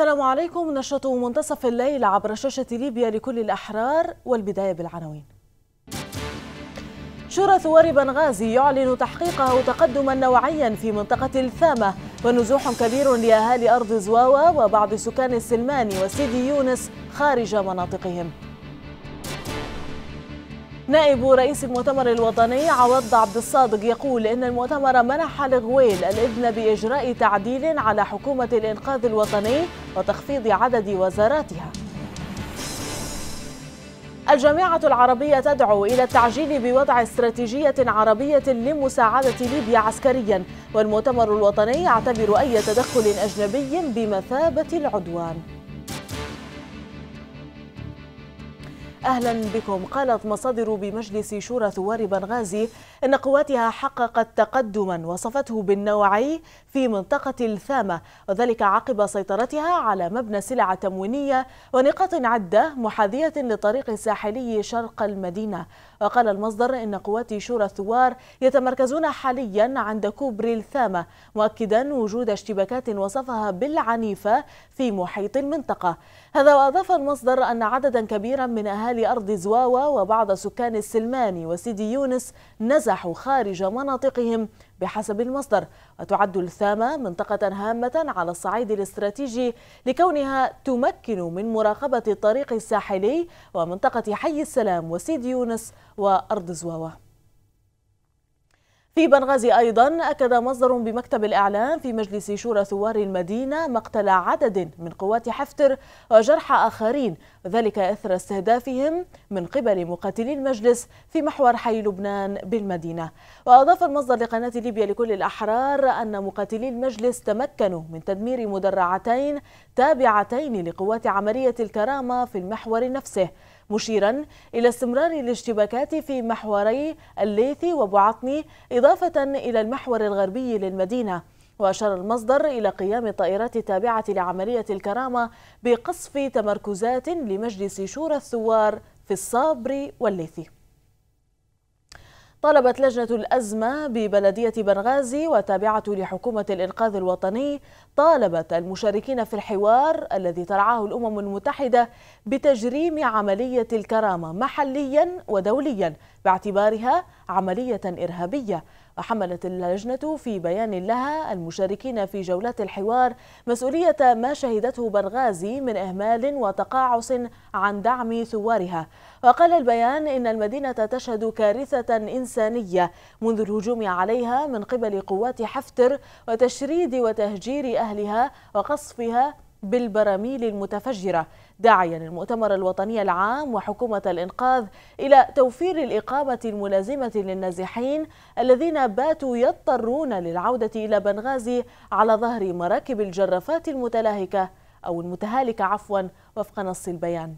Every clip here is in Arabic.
السلام عليكم نشرة منتصف الليل عبر شاشة ليبيا لكل الأحرار والبداية بالعناوين شورى ثوار بنغازي يعلن تحقيقه تقدما نوعيا في منطقة الثامة ونزوح كبير لأهالي أرض زواوة وبعض سكان السلمان وسيدي يونس خارج مناطقهم نائب رئيس المؤتمر الوطني عوض عبد الصادق يقول إن المؤتمر منح لغويل الإذن بإجراء تعديل على حكومة الإنقاذ الوطني وتخفيض عدد وزاراتها الجامعة العربية تدعو إلى التعجيل بوضع استراتيجية عربية لمساعدة ليبيا عسكريا والمؤتمر الوطني يعتبر أي تدخل أجنبي بمثابة العدوان أهلا بكم قالت مصادر بمجلس شورى ثوار بنغازي أن قواتها حققت تقدما وصفته بالنوعي في منطقة الثامة وذلك عقب سيطرتها على مبنى سلع تموينية ونقاط عدة محاذية للطريق الساحلي شرق المدينة وقال المصدر إن قوات شورى الثوار يتمركزون حاليا عند كوبري الثامة مؤكدا وجود اشتباكات وصفها بالعنيفة في محيط المنطقة هذا وأضاف المصدر أن عددا كبيرا من أهالي أرض زواوة وبعض سكان السلماني وسيدي يونس نزحوا خارج مناطقهم بحسب المصدر وتعد الثامة منطقة هامة على الصعيد الاستراتيجي لكونها تمكن من مراقبة الطريق الساحلي ومنطقة حي السلام وسيدي يونس وأرض زواوة في بنغازي أيضا أكد مصدر بمكتب الإعلام في مجلس شورى ثوار المدينة مقتل عدد من قوات حفتر وجرح آخرين ذلك إثر استهدافهم من قبل مقاتلي المجلس في محور حي لبنان بالمدينة وأضاف المصدر لقناة ليبيا لكل الأحرار أن مقاتلي المجلس تمكنوا من تدمير مدرعتين تابعتين لقوات عملية الكرامة في المحور نفسه مشيرا إلى استمرار الاشتباكات في محوري الليثي وبعطني إضافة إلى المحور الغربي للمدينة وأشار المصدر إلى قيام الطائرات التابعة لعملية الكرامة بقصف تمركزات لمجلس شورى الثوار في الصابر والليثي طالبت لجنة الأزمة ببلدية بنغازي وتابعة لحكومة الإنقاذ الوطني طالبت المشاركين في الحوار الذي ترعاه الأمم المتحدة بتجريم عملية الكرامة محليا ودوليا باعتبارها عملية إرهابية وحملت اللجنة في بيان لها المشاركين في جولات الحوار مسؤولية ما شهدته بنغازي من إهمال وتقاعس عن دعم ثوارها وقال البيان إن المدينة تشهد كارثة إنسانية منذ الهجوم عليها من قبل قوات حفتر وتشريد وتهجير أهلها وقصفها بالبراميل المتفجرة داعيا المؤتمر الوطني العام وحكومة الإنقاذ إلى توفير الإقامة الملازمة للنازحين الذين باتوا يضطرون للعودة إلى بنغازي على ظهر مراكب الجرافات المتلاهكة أو المتهالكة عفوا وفق نص البيان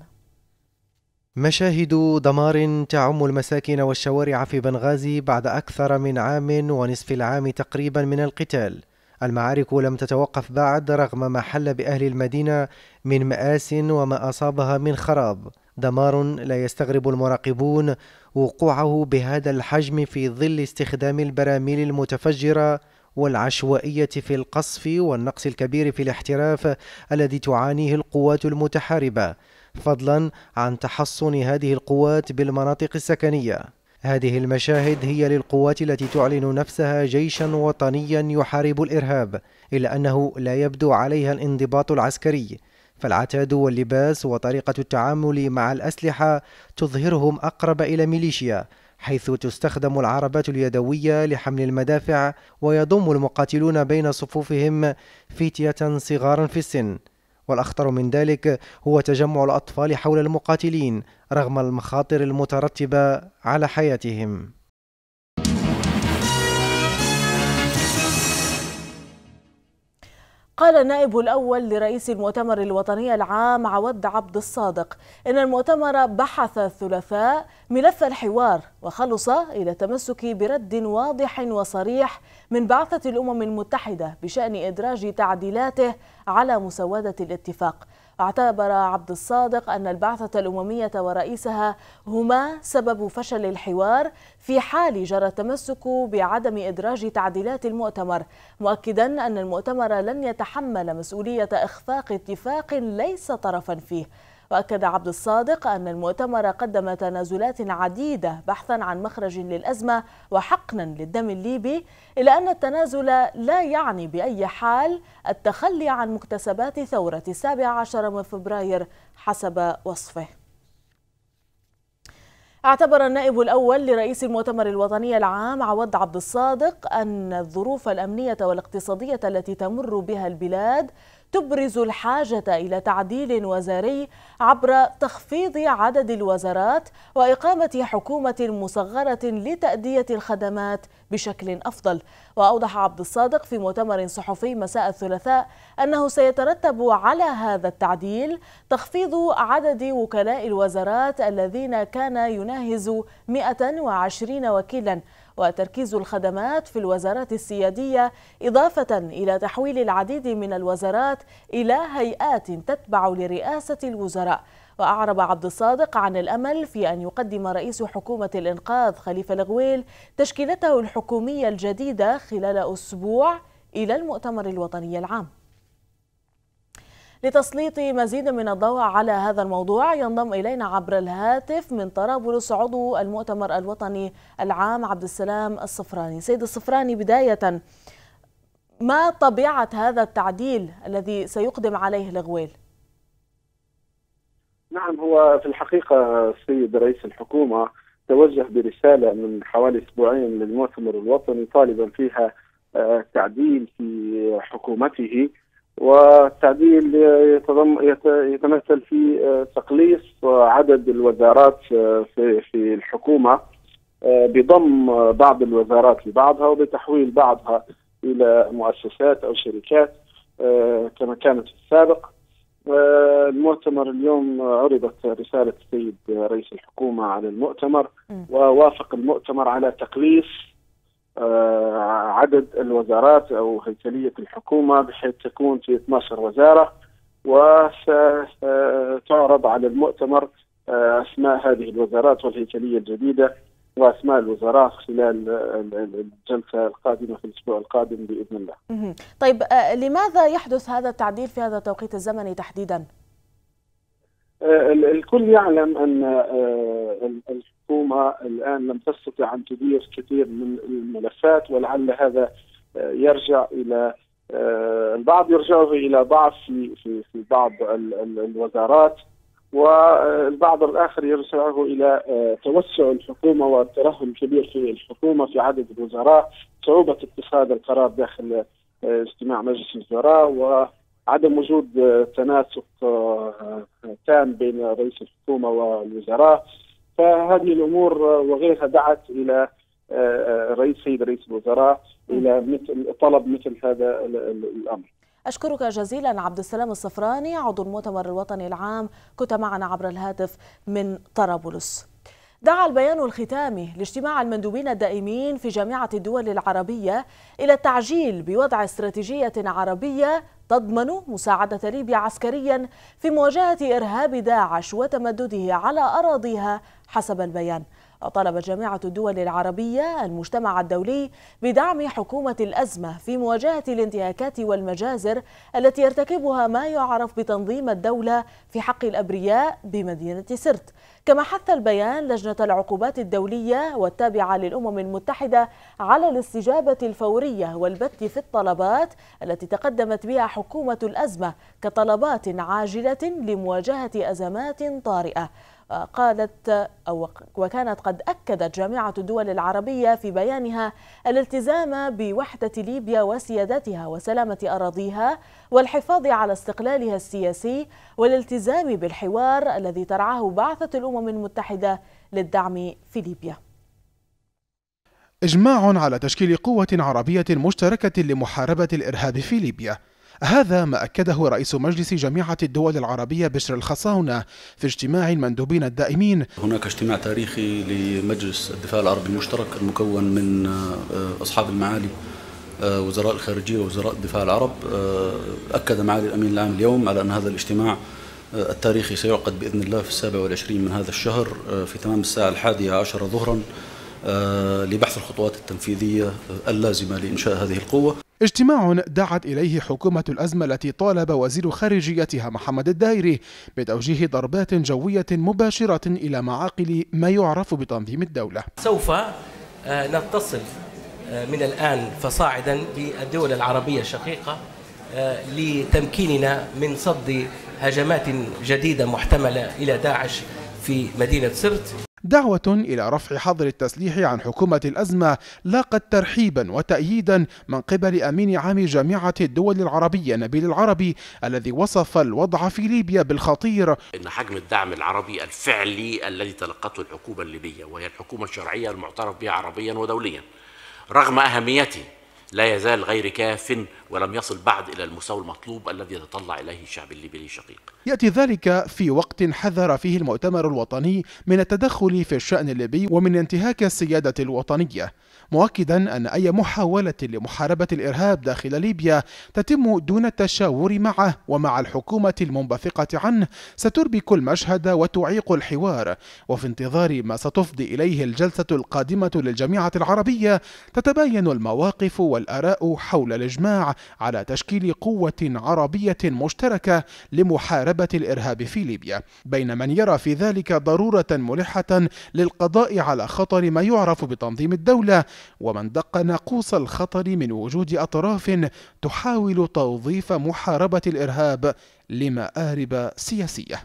مشاهد دمار تعم المساكن والشوارع في بنغازي بعد أكثر من عام ونصف العام تقريبا من القتال المعارك لم تتوقف بعد رغم ما حل بأهل المدينة من مآس وما أصابها من خراب دمار لا يستغرب المراقبون وقوعه بهذا الحجم في ظل استخدام البراميل المتفجرة والعشوائية في القصف والنقص الكبير في الاحتراف الذي تعانيه القوات المتحاربة فضلا عن تحصن هذه القوات بالمناطق السكنية هذه المشاهد هي للقوات التي تعلن نفسها جيشا وطنيا يحارب الإرهاب إلا أنه لا يبدو عليها الانضباط العسكري فالعتاد واللباس وطريقة التعامل مع الأسلحة تظهرهم أقرب إلى ميليشيا حيث تستخدم العربات اليدوية لحمل المدافع ويضم المقاتلون بين صفوفهم فتية صغارا في السن والأخطر من ذلك هو تجمع الأطفال حول المقاتلين رغم المخاطر المترتبة على حياتهم قال النائب الأول لرئيس المؤتمر الوطني العام عود عبد الصادق إن المؤتمر بحث الثلاثاء ملف الحوار وخلص إلى التمسك برد واضح وصريح من بعثة الأمم المتحدة بشأن إدراج تعديلاته على مسودة الاتفاق اعتبر عبد الصادق أن البعثة الأممية ورئيسها هما سبب فشل الحوار في حال جرى التمسك بعدم إدراج تعديلات المؤتمر مؤكدا أن المؤتمر لن يتحمل مسؤولية إخفاق اتفاق ليس طرفا فيه وأكد عبد الصادق أن المؤتمر قدم تنازلات عديدة بحثا عن مخرج للأزمة وحقنا للدم الليبي إلا أن التنازل لا يعني بأي حال التخلي عن مكتسبات ثورة السابع عشر من فبراير حسب وصفه اعتبر النائب الأول لرئيس المؤتمر الوطني العام عوض عبد الصادق أن الظروف الأمنية والاقتصادية التي تمر بها البلاد تبرز الحاجة إلى تعديل وزاري عبر تخفيض عدد الوزارات وإقامة حكومة مصغرة لتأدية الخدمات بشكل أفضل وأوضح عبد الصادق في مؤتمر صحفي مساء الثلاثاء أنه سيترتب على هذا التعديل تخفيض عدد وكلاء الوزارات الذين كان يناهز 120 وكيلاً وتركيز الخدمات في الوزارات السيادية إضافة إلى تحويل العديد من الوزارات إلى هيئات تتبع لرئاسة الوزراء وأعرب عبد الصادق عن الأمل في أن يقدم رئيس حكومة الإنقاذ خليفة الغويل تشكيلته الحكومية الجديدة خلال أسبوع إلى المؤتمر الوطني العام لتسليط مزيد من الضوء على هذا الموضوع ينضم إلينا عبر الهاتف من طرابلس عضو المؤتمر الوطني العام عبد السلام الصفراني سيد الصفراني بداية ما طبيعة هذا التعديل الذي سيقدم عليه لغويل؟ نعم هو في الحقيقة السيد رئيس الحكومة توجه برسالة من حوالي أسبوعين للمؤتمر الوطني طالبا فيها آه، تعديل في حكومته والتعديل يتمثل في آه، تقليص عدد الوزارات آه، في الحكومه آه، بضم بعض الوزارات لبعضها وبتحويل بعضها الى مؤسسات او شركات كما كانت في السابق المؤتمر اليوم عرضت رساله السيد رئيس الحكومه على المؤتمر ووافق المؤتمر على تقليص آه، عدد الوزارات او هيكليه الحكومه بحيث تكون في 12 وزاره وستعرض على المؤتمر آه، اسماء هذه الوزارات والهيكليه الجديده واسماء الوزراء خلال الجلسه القادمه في الاسبوع القادم باذن الله. طيب آه، لماذا يحدث هذا التعديل في هذا التوقيت الزمني تحديدا؟ آه، الكل يعلم ان آه، الحكومه الان لم تستطع ان تدير كثير من الملفات ولعل هذا آه، يرجع الى البعض يرجعه الى ضعف في في في بعض الوزارات والبعض الاخر يرجعه الى توسع الحكومه والترهل الكبير في الحكومه في عدد الوزراء، صعوبه اتخاذ القرار داخل اجتماع مجلس الوزراء و عدم وجود آه، تناسق آه، آه، تام بين رئيس الحكومه والوزراء فهذه الامور وغيرها دعت الى رئيس سيد رئيس الوزراء الى مثل طلب مثل هذا الامر. أشكرك جزيلا عبد السلام الصفراني عضو المؤتمر الوطني العام كنت معنا عبر الهاتف من طرابلس دعا البيان الختامي لاجتماع المندوبين الدائمين في جامعة الدول العربية إلى التعجيل بوضع استراتيجية عربية تضمن مساعدة ليبيا عسكريا في مواجهة إرهاب داعش وتمدده على أراضيها حسب البيان وطلبت جامعة الدول العربية المجتمع الدولي بدعم حكومة الأزمة في مواجهة الانتهاكات والمجازر التي يرتكبها ما يعرف بتنظيم الدولة في حق الأبرياء بمدينة سرت كما حث البيان لجنة العقوبات الدولية والتابعة للأمم المتحدة على الاستجابة الفورية والبت في الطلبات التي تقدمت بها حكومة الأزمة كطلبات عاجلة لمواجهة أزمات طارئة قالت أو وكانت قد أكدت جامعة الدول العربية في بيانها الالتزام بوحدة ليبيا وسيادتها وسلامة أراضيها والحفاظ على استقلالها السياسي والالتزام بالحوار الذي ترعاه بعثة الأمم المتحدة للدعم في ليبيا إجماع على تشكيل قوة عربية مشتركة لمحاربة الإرهاب في ليبيا هذا ما أكده رئيس مجلس جامعة الدول العربية بشر الخصاونة في اجتماع المندوبين الدائمين هناك اجتماع تاريخي لمجلس الدفاع العربي المشترك المكون من آه، أصحاب المعالي آه، وزراء الخارجية ووزراء الدفاع العرب آه، أكد معالي الأمين العام اليوم على أن هذا الاجتماع التاريخي سيعقد بإذن الله في السابع والعشرين من هذا الشهر في تمام الساعة الحادية عشرة ظهرا لبحث الخطوات التنفيذية اللازمة لإنشاء هذه القوة اجتماع دعت إليه حكومة الأزمة التي طالب وزير خارجيتها محمد الدايري بتوجيه ضربات جوية مباشرة إلى معاقل ما يعرف بتنظيم الدولة سوف آه، نتصل آه، من الآن فصاعدا بالدول العربية الشقيقة آه، لتمكيننا من صد هجمات جديدة محتملة إلى داعش في مدينة سرت دعوة إلى رفع حظر التسليح عن حكومة الأزمة لاقت ترحيبا وتأييدا من قبل أمين عام جامعة الدول العربية نبيل العربي الذي وصف الوضع في ليبيا بالخطير إن حجم الدعم العربي الفعلي الذي تلقته الحكومة الليبية وهي الحكومة الشرعية المعترف بها عربيا ودوليا رغم أهميته لا يزال غير كاف ولم يصل بعد إلى المستوى المطلوب الذي يتطلع إليه الشعب الليبي الشقيق. يأتي ذلك في وقت حذر فيه المؤتمر الوطني من التدخل في الشأن الليبي ومن انتهاك السيادة الوطنية مؤكدا أن أي محاولة لمحاربة الإرهاب داخل ليبيا تتم دون التشاور معه ومع الحكومة المنبثقة عنه ستربك المشهد وتعيق الحوار وفي انتظار ما ستفضي إليه الجلسة القادمة للجامعة العربية تتباين المواقف والآراء حول الإجماع على تشكيل قوة عربية مشتركة لمحاربة الإرهاب في ليبيا بين من يرى في ذلك ضرورة ملحة للقضاء على خطر ما يعرف بتنظيم الدولة ومن دق ناقوس الخطر من وجود أطراف تحاول توظيف محاربة الإرهاب لمآرب سياسية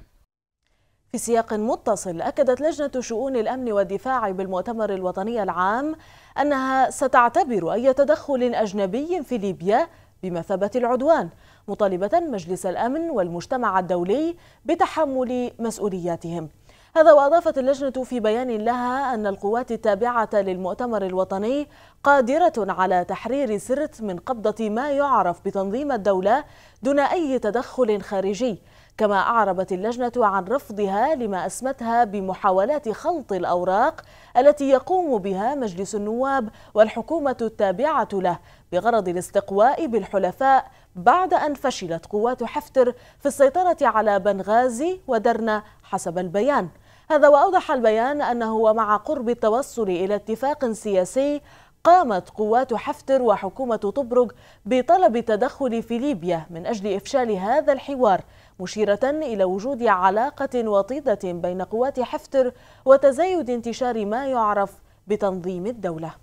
في سياق متصل أكدت لجنة شؤون الأمن والدفاع بالمؤتمر الوطني العام أنها ستعتبر أي تدخل أجنبي في ليبيا بمثابة العدوان مطالبة مجلس الأمن والمجتمع الدولي بتحمل مسؤولياتهم هذا وأضافت اللجنة في بيان لها أن القوات التابعة للمؤتمر الوطني قادرة على تحرير سرت من قبضة ما يعرف بتنظيم الدولة دون أي تدخل خارجي كما أعربت اللجنة عن رفضها لما أسمتها بمحاولات خلط الأوراق التي يقوم بها مجلس النواب والحكومة التابعة له بغرض الاستقواء بالحلفاء بعد أن فشلت قوات حفتر في السيطرة على بنغازي ودرنا حسب البيان هذا وأوضح البيان أنه ومع قرب التوصل إلى اتفاق سياسي قامت قوات حفتر وحكومة طبرق بطلب التدخل في ليبيا من أجل إفشال هذا الحوار مشيرة إلى وجود علاقة وطيدة بين قوات حفتر وتزايد انتشار ما يعرف بتنظيم الدولة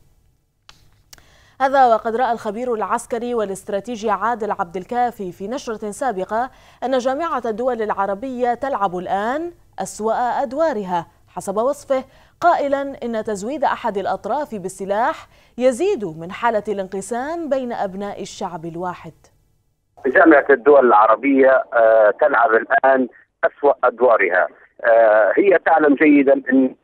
هذا وقد رأى الخبير العسكري والاستراتيجي عادل عبد الكافي في نشرة سابقة أن جامعة الدول العربية تلعب الآن أسوأ أدوارها حسب وصفه قائلا إن تزويد أحد الأطراف بالسلاح يزيد من حالة الانقسام بين أبناء الشعب الواحد جامعة الدول العربية آه، تلعب الآن أسوأ أدوارها آه، هي تعلم جيدا أن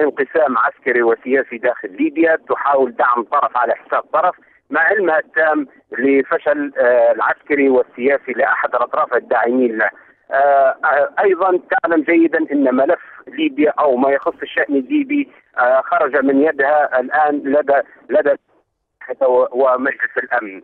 انقسام عسكري وسياسي داخل ليبيا تحاول دعم طرف على حساب طرف مع علمها التام لفشل آه، العسكري والسياسي لأحد الأطراف الداعمين له آه، ايضا تعلم جيدا ان ملف ليبيا او ما يخص الشان الليبي آه، خرج من يدها الان لدى لدى ومجلس الامن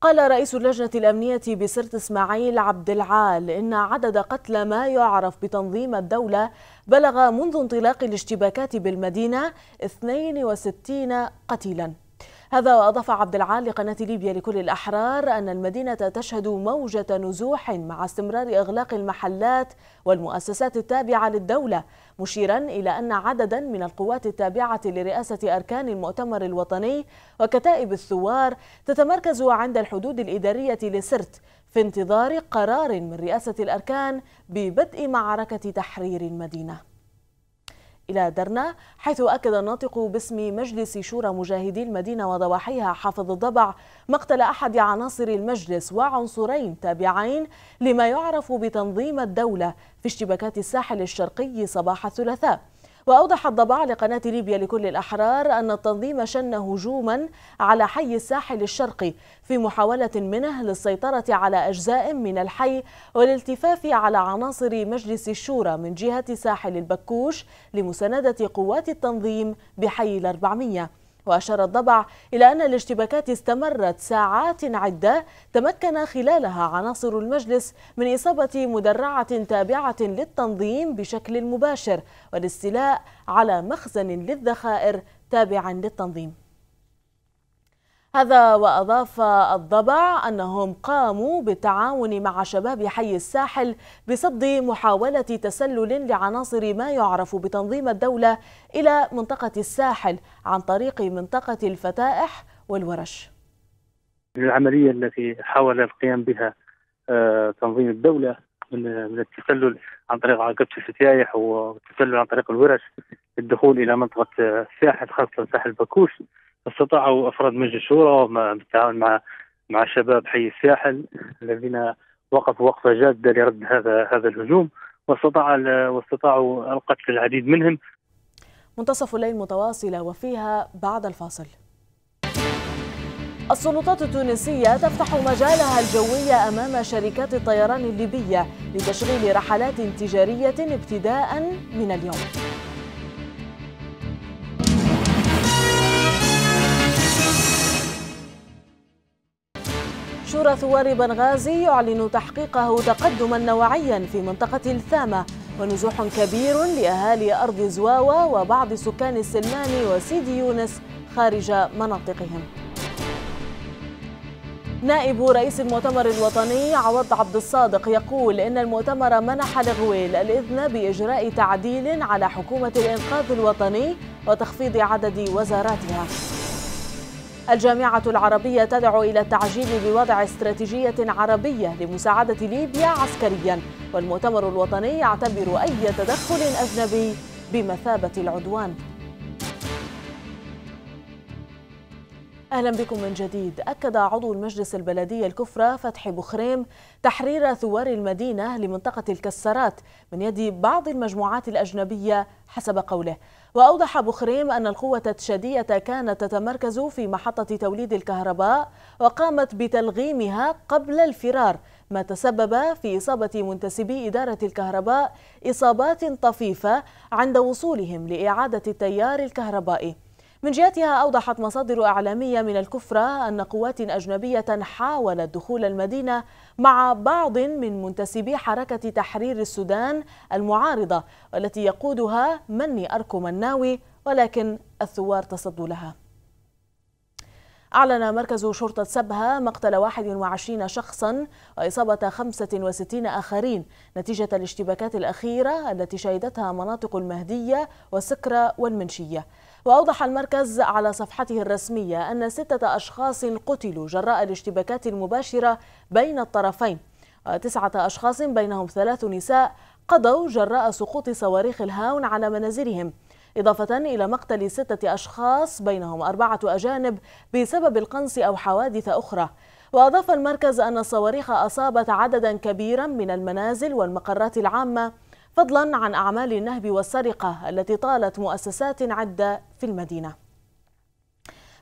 قال رئيس اللجنة الأمنية بسرت إسماعيل عبد العال إن عدد قتلى ما يعرف بتنظيم الدولة بلغ منذ انطلاق الاشتباكات بالمدينة 62 قتيلاً هذا وأضاف عبد العال لقناة ليبيا لكل الأحرار أن المدينة تشهد موجة نزوح مع استمرار إغلاق المحلات والمؤسسات التابعة للدولة مشيرا إلى أن عددا من القوات التابعة لرئاسة أركان المؤتمر الوطني وكتائب الثوار تتمركز عند الحدود الإدارية لسرت في انتظار قرار من رئاسة الأركان ببدء معركة تحرير المدينة إلى درنا حيث أكد الناطق باسم مجلس شورى مجاهدي المدينة وضواحيها حافظ الضبع مقتل أحد عناصر المجلس وعنصرين تابعين لما يعرف بتنظيم الدولة في اشتباكات الساحل الشرقي صباح الثلاثاء وأوضح الضباع لقناة ليبيا لكل الأحرار أن التنظيم شن هجوما على حي الساحل الشرقي في محاولة منه للسيطرة على أجزاء من الحي والالتفاف على عناصر مجلس الشورى من جهة ساحل البكوش لمساندة قوات التنظيم بحي الأربعمية وأشار الضبع إلى أن الاشتباكات استمرت ساعات عدة تمكن خلالها عناصر المجلس من إصابة مدرعة تابعة للتنظيم بشكل مباشر والاستيلاء على مخزن للذخائر تابعا للتنظيم هذا وأضاف الضبع أنهم قاموا بالتعاون مع شباب حي الساحل بصد محاولة تسلل لعناصر ما يعرف بتنظيم الدولة إلى منطقة الساحل عن طريق منطقة الفتائح والورش العملية التي حاول القيام بها آه، تنظيم الدولة من التسلل عن طريق عقبة الفتايح والتسلل عن طريق الورش الدخول إلى منطقة الساحل خاصة ساحل بكوش استطاعوا افراد مجلس الشورى بالتعاون مع مع شباب حي الساحل الذين وقفوا وقفه جاده لرد هذا هذا الهجوم واستطاع واستطاعوا القتل العديد منهم منتصف الليل متواصله وفيها بعد الفاصل السلطات التونسية تفتح مجالها الجوي أمام شركات الطيران الليبية لتشغيل رحلات تجارية ابتداء من اليوم شورى ثوار بنغازي يعلن تحقيقه تقدما نوعيا في منطقة الثامة ونزوح كبير لأهالي أرض زواوة وبعض سكان السلمان وسيدي يونس خارج مناطقهم نائب رئيس المؤتمر الوطني عوض عبد الصادق يقول إن المؤتمر منح لغويل الإذن بإجراء تعديل على حكومة الإنقاذ الوطني وتخفيض عدد وزاراتها الجامعة العربية تدعو إلى التعجيل بوضع استراتيجية عربية لمساعدة ليبيا عسكريا والمؤتمر الوطني يعتبر أي تدخل أجنبي بمثابة العدوان أهلا بكم من جديد أكد عضو المجلس البلدي الكفرة فتحي بخريم تحرير ثوار المدينة لمنطقة الكسرات من يد بعض المجموعات الأجنبية حسب قوله وأوضح بوخريم أن القوة التشادية كانت تتمركز في محطة توليد الكهرباء وقامت بتلغيمها قبل الفرار ما تسبب في إصابة منتسبي إدارة الكهرباء إصابات طفيفة عند وصولهم لإعادة التيار الكهربائي من جهتها أوضحت مصادر أعلامية من الكفرة أن قوات أجنبية حاولت دخول المدينة مع بعض من منتسبي حركة تحرير السودان المعارضة والتي يقودها مني أركو مناوي ولكن الثوار تصدوا لها أعلن مركز شرطة سبها مقتل 21 شخصا وإصابة 65 آخرين نتيجة الاشتباكات الأخيرة التي شهدتها مناطق المهدية والسكرة والمنشية وأوضح المركز على صفحته الرسمية أن ستة أشخاص قتلوا جراء الاشتباكات المباشرة بين الطرفين وتسعة أشخاص بينهم ثلاث نساء قضوا جراء سقوط صواريخ الهاون على منازلهم إضافة إلى مقتل ستة أشخاص بينهم أربعة أجانب بسبب القنص أو حوادث أخرى وأضاف المركز أن الصواريخ أصابت عددا كبيرا من المنازل والمقرات العامة فضلا عن أعمال النهب والسرقة التي طالت مؤسسات عدة في المدينة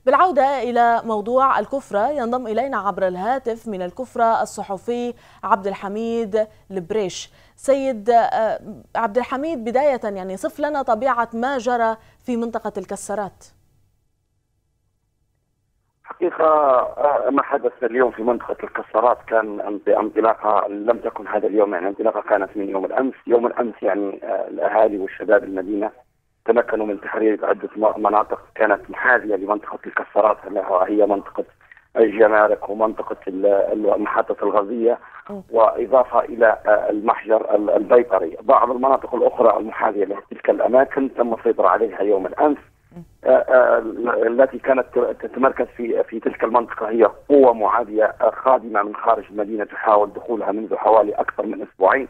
بالعودة إلى موضوع الكفرة ينضم إلينا عبر الهاتف من الكفرة الصحفي عبد الحميد البريش سيد آه، عبد الحميد بداية يعني صف لنا طبيعة ما جرى في منطقة الكسرات حقيقة آه، ما حدث اليوم في منطقة الكسرات كان بانطلاقة لم تكن هذا اليوم يعني انطلاقة كانت من يوم الأمس يوم الأمس يعني آه، الأهالي والشباب المدينة تمكنوا من تحرير عدة مناطق كانت محاذية لمنطقة الكسرات هي منطقة الجمارك ومنطقة محطة الغازية وإضافة إلى آه، المحجر البيطري بعض المناطق الأخرى المحاذية لتلك الأماكن تم السيطرة عليها يوم الأمس آه، آه، التي كانت تتمركز في في تلك المنطقه هي قوه معاديه خادمه من خارج المدينه تحاول دخولها منذ حوالي اكثر من اسبوعين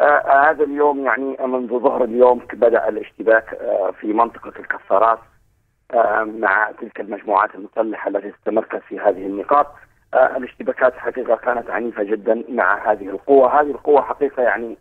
آه، هذا اليوم يعني منذ ظهر اليوم بدا الاشتباك في منطقه الكفارات مع تلك المجموعات المسلحه التي تتمركز في هذه النقاط الاشتباكات حقيقه كانت عنيفه جدا مع هذه القوه، هذه القوه حقيقه يعني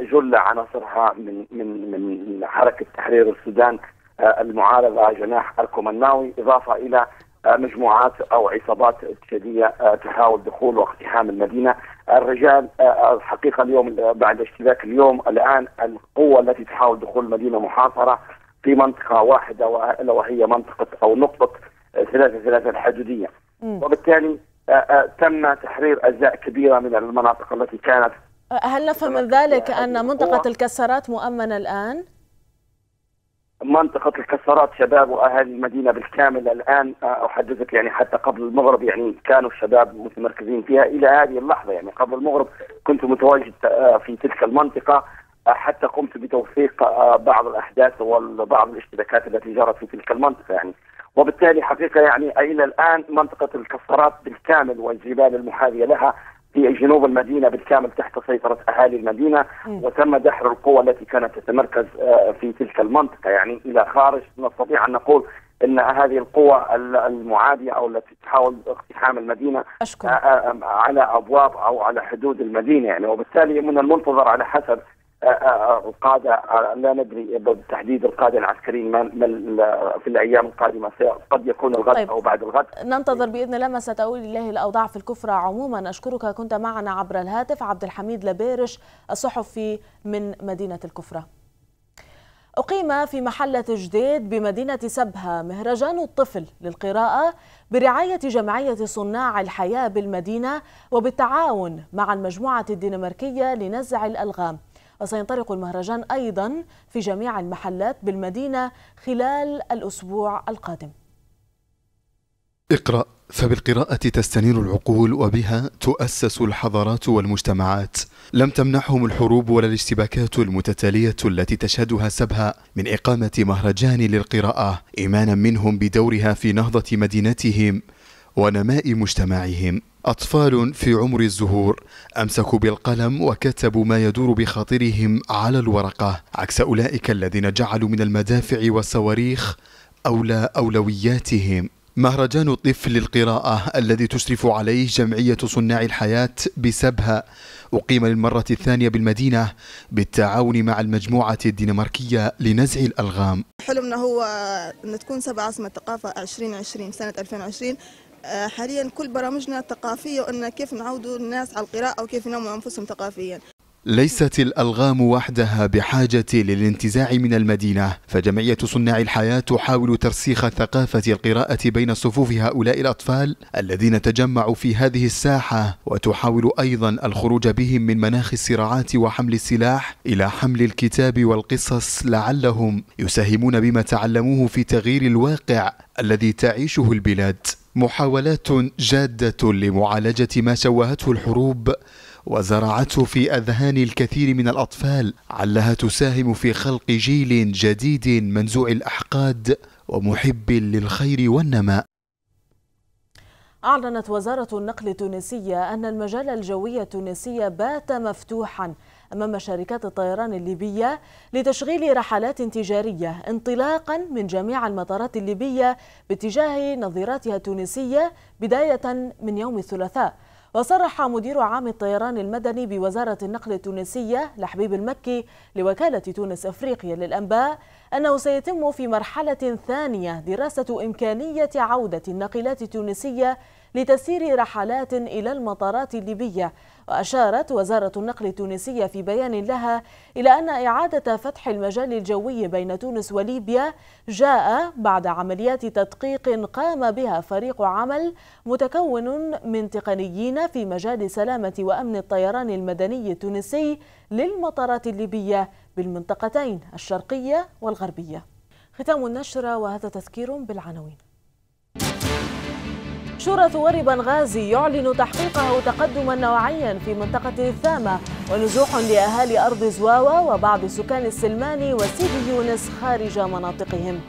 جل عناصرها من من من حركه تحرير السودان المعارضه جناح الكومناوي اضافه الى آه، مجموعات او عصابات ارتشاديه آه، تحاول دخول واقتحام المدينه، الرجال آه، الحقيقه اليوم بعد اشتباك اليوم الان القوه التي تحاول دخول المدينه محاصره في منطقه واحده وهي منطقه او نقطه ثلاثة ثلاثة الحدودية وبالتالي تم تحرير أجزاء كبيرة من المناطق التي كانت هل نفهم من ذلك أن منطقة الكسرات مؤمنة الآن؟ منطقة الكسرات شباب وأهالي المدينة بالكامل الآن أحدثك آه، يعني حتى قبل المغرب يعني كانوا الشباب متمركزين فيها إلى هذه اللحظة يعني قبل المغرب كنت متواجد آه، في تلك المنطقة آه، حتى قمت بتوثيق بعض الأحداث وبعض الاشتباكات التي جرت في تلك المنطقة يعني وبالتالي حقيقة يعني إلى الآن منطقة الكسرات بالكامل والجبال المحاذية لها في جنوب المدينه بالكامل تحت سيطره اهالي المدينه وتم دحر القوى التي كانت تتمركز آه، في تلك المنطقه يعني الى خارج نستطيع ان نقول ان هذه القوى المعاديه او التي تحاول اقتحام المدينه أشكر. آه، آه، على ابواب او على حدود المدينه يعني وبالتالي من المنتظر على حسب القاده لا ندري بالتحديد القاده العسكريين في الايام القادمه قد يكون الغد طيب. او بعد الغد ننتظر باذن الله ما ستؤول اليه الاوضاع في الكفره عموما اشكرك كنت معنا عبر الهاتف عبد الحميد لبيرش الصحفي من مدينه الكفره أقيم في محلة جديد بمدينة سبها مهرجان الطفل للقراءة برعاية جمعية صناع الحياة بالمدينة وبالتعاون مع المجموعة الدنماركية لنزع الألغام وسينطلق المهرجان أيضا في جميع المحلات بالمدينة خلال الأسبوع القادم اقرأ فبالقراءة تستنير العقول وبها تؤسس الحضارات والمجتمعات لم تمنحهم الحروب ولا الاشتباكات المتتالية التي تشهدها سبها من إقامة مهرجان للقراءة إيمانا منهم بدورها في نهضة مدينتهم ونماء مجتمعهم أطفال في عمر الزهور أمسكوا بالقلم وكتبوا ما يدور بخاطرهم على الورقة عكس أولئك الذين جعلوا من المدافع والصواريخ أولى أولوياتهم مهرجان الطفل للقراءة الذي تشرف عليه جمعية صناع الحياة بسبها أقيم للمرة الثانية بالمدينة بالتعاون مع المجموعة الدنماركية لنزع الألغام حلمنا هو أن تكون سبع عاصمة ثقافة 2020 سنة 2020 آه، حاليا كل برامجنا ثقافية وأن كيف نعودوا الناس على القراءة وكيف ينموا أنفسهم ثقافيا ليست الألغام وحدها بحاجة للانتزاع من المدينة فجمعية صناع الحياة تحاول ترسيخ ثقافة القراءة بين صفوف هؤلاء الأطفال الذين تجمعوا في هذه الساحة وتحاول أيضا الخروج بهم من مناخ الصراعات وحمل السلاح إلى حمل الكتاب والقصص لعلهم يساهمون بما تعلموه في تغيير الواقع الذي تعيشه البلاد محاولات جادة لمعالجة ما شوهته الحروب وزرعته في أذهان الكثير من الأطفال علها تساهم في خلق جيل جديد منزوع الأحقاد ومحب للخير والنماء أعلنت وزارة النقل التونسية أن المجال الجوي التونسي بات مفتوحا أمام شركات الطيران الليبية لتشغيل رحلات تجارية انطلاقا من جميع المطارات الليبية باتجاه نظيراتها التونسية بداية من يوم الثلاثاء وصرح مدير عام الطيران المدني بوزارة النقل التونسية لحبيب المكي لوكالة تونس أفريقيا للأنباء أنه سيتم في مرحلة ثانية دراسة إمكانية عودة الناقلات التونسية لتسيير رحلات إلى المطارات الليبية وأشارت وزارة النقل التونسية في بيان لها إلى أن إعادة فتح المجال الجوي بين تونس وليبيا جاء بعد عمليات تدقيق قام بها فريق عمل متكون من تقنيين في مجال سلامة وأمن الطيران المدني التونسي للمطارات الليبية بالمنطقتين الشرقية والغربية ختام النشرة وهذا تذكير بالعناوين شورى ثوار بنغازي يعلن تحقيقه تقدما نوعيا في منطقة الثامة ونزوح لأهالي أرض زواوة وبعض سكان السلماني وسيدي يونس خارج مناطقهم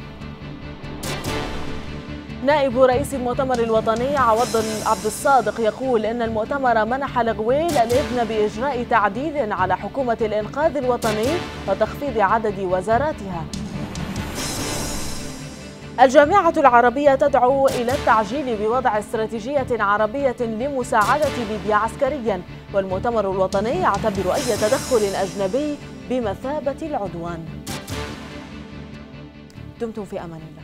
نائب رئيس المؤتمر الوطني عوض عبد الصادق يقول ان المؤتمر منح لغويل الاذن باجراء تعديل على حكومه الانقاذ الوطني وتخفيض عدد وزاراتها الجامعة العربية تدعو إلى التعجيل بوضع استراتيجية عربية لمساعدة ليبيا عسكريا والمؤتمر الوطني يعتبر أي تدخل أجنبي بمثابة العدوان دمتم في أمان الله